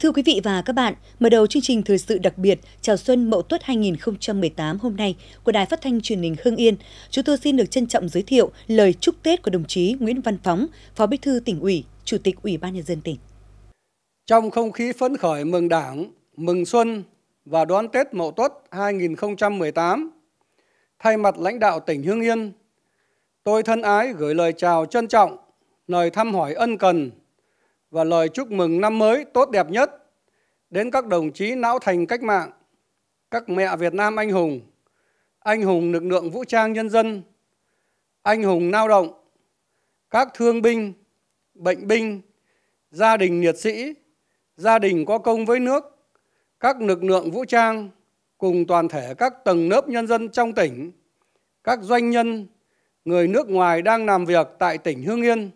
Thưa quý vị và các bạn, mở đầu chương trình thời sự đặc biệt Chào Xuân Mậu Tuất 2018 hôm nay của Đài Phát thanh Truyền hình Hưng Yên, chúng tôi xin được trân trọng giới thiệu lời chúc Tết của đồng chí Nguyễn Văn Phóng, Phó Bí thư tỉnh ủy, Chủ tịch Ủy ban nhân dân tỉnh. Trong không khí phấn khởi mừng Đảng, mừng xuân và đón Tết Mậu Tuất 2018, thay mặt lãnh đạo tỉnh Hưng Yên, tôi thân ái gửi lời chào trân trọng, lời thăm hỏi ân cần và lời chúc mừng năm mới tốt đẹp nhất đến các đồng chí não thành cách mạng, các mẹ Việt Nam anh hùng, anh hùng lực lượng vũ trang nhân dân, anh hùng lao động, các thương binh, bệnh binh, gia đình liệt sĩ, gia đình có công với nước, các lực lượng vũ trang cùng toàn thể các tầng lớp nhân dân trong tỉnh, các doanh nhân, người nước ngoài đang làm việc tại tỉnh Hương Yên.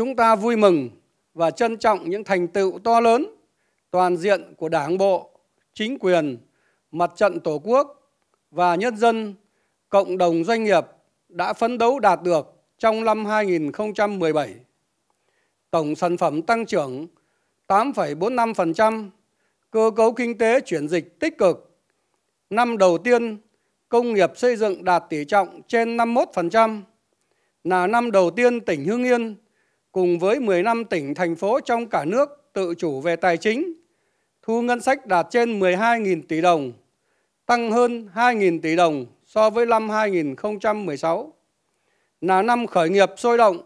Chúng ta vui mừng và trân trọng những thành tựu to lớn, toàn diện của Đảng bộ, chính quyền, mặt trận Tổ quốc và nhân dân, cộng đồng doanh nghiệp đã phấn đấu đạt được trong năm 2017. Tổng sản phẩm tăng trưởng 8,45%, cơ cấu kinh tế chuyển dịch tích cực. Năm đầu tiên, công nghiệp xây dựng đạt tỷ trọng trên 51%, là năm đầu tiên tỉnh Hưng Yên cùng với 15 tỉnh, thành phố trong cả nước tự chủ về tài chính, thu ngân sách đạt trên 12.000 tỷ đồng, tăng hơn 2.000 tỷ đồng so với năm 2016. Là năm khởi nghiệp sôi động,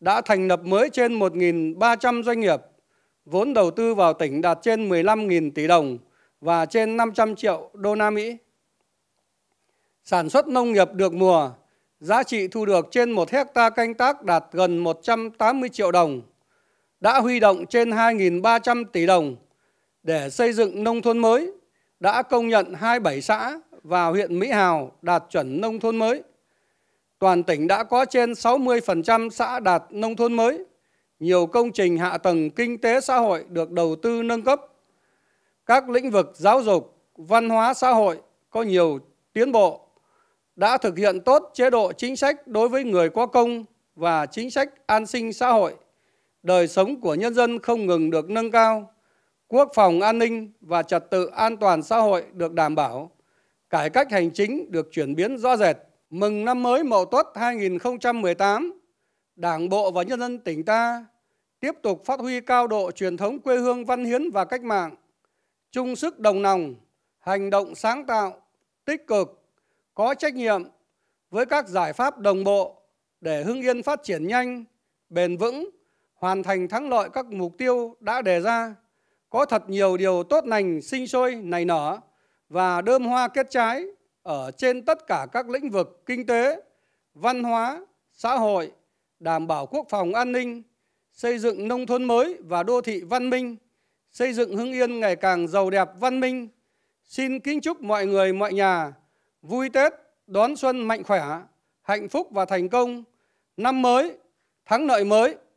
đã thành lập mới trên 1.300 doanh nghiệp, vốn đầu tư vào tỉnh đạt trên 15.000 tỷ đồng và trên 500 triệu đô la Mỹ. Sản xuất nông nghiệp được mùa, giá trị thu được trên 1 hecta canh tác đạt gần 180 triệu đồng, đã huy động trên 2.300 tỷ đồng để xây dựng nông thôn mới, đã công nhận 27 xã và huyện Mỹ Hào đạt chuẩn nông thôn mới. Toàn tỉnh đã có trên 60% xã đạt nông thôn mới, nhiều công trình hạ tầng kinh tế xã hội được đầu tư nâng cấp. Các lĩnh vực giáo dục, văn hóa xã hội có nhiều tiến bộ đã thực hiện tốt chế độ chính sách đối với người có công và chính sách an sinh xã hội. Đời sống của nhân dân không ngừng được nâng cao, quốc phòng an ninh và trật tự an toàn xã hội được đảm bảo, cải cách hành chính được chuyển biến rõ rệt. Mừng năm mới Mậu Tuất 2018, Đảng bộ và nhân dân tỉnh ta tiếp tục phát huy cao độ truyền thống quê hương văn hiến và cách mạng, chung sức đồng lòng, hành động sáng tạo, tích cực, có trách nhiệm với các giải pháp đồng bộ để Hưng Yên phát triển nhanh, bền vững, hoàn thành thắng lợi các mục tiêu đã đề ra, có thật nhiều điều tốt lành sinh sôi nảy nở và đơm hoa kết trái ở trên tất cả các lĩnh vực kinh tế, văn hóa, xã hội, đảm bảo quốc phòng an ninh, xây dựng nông thôn mới và đô thị văn minh, xây dựng Hưng Yên ngày càng giàu đẹp văn minh. Xin kính chúc mọi người mọi nhà vui Tết, đón xuân mạnh khỏe, hạnh phúc và thành công, năm mới, thắng lợi mới.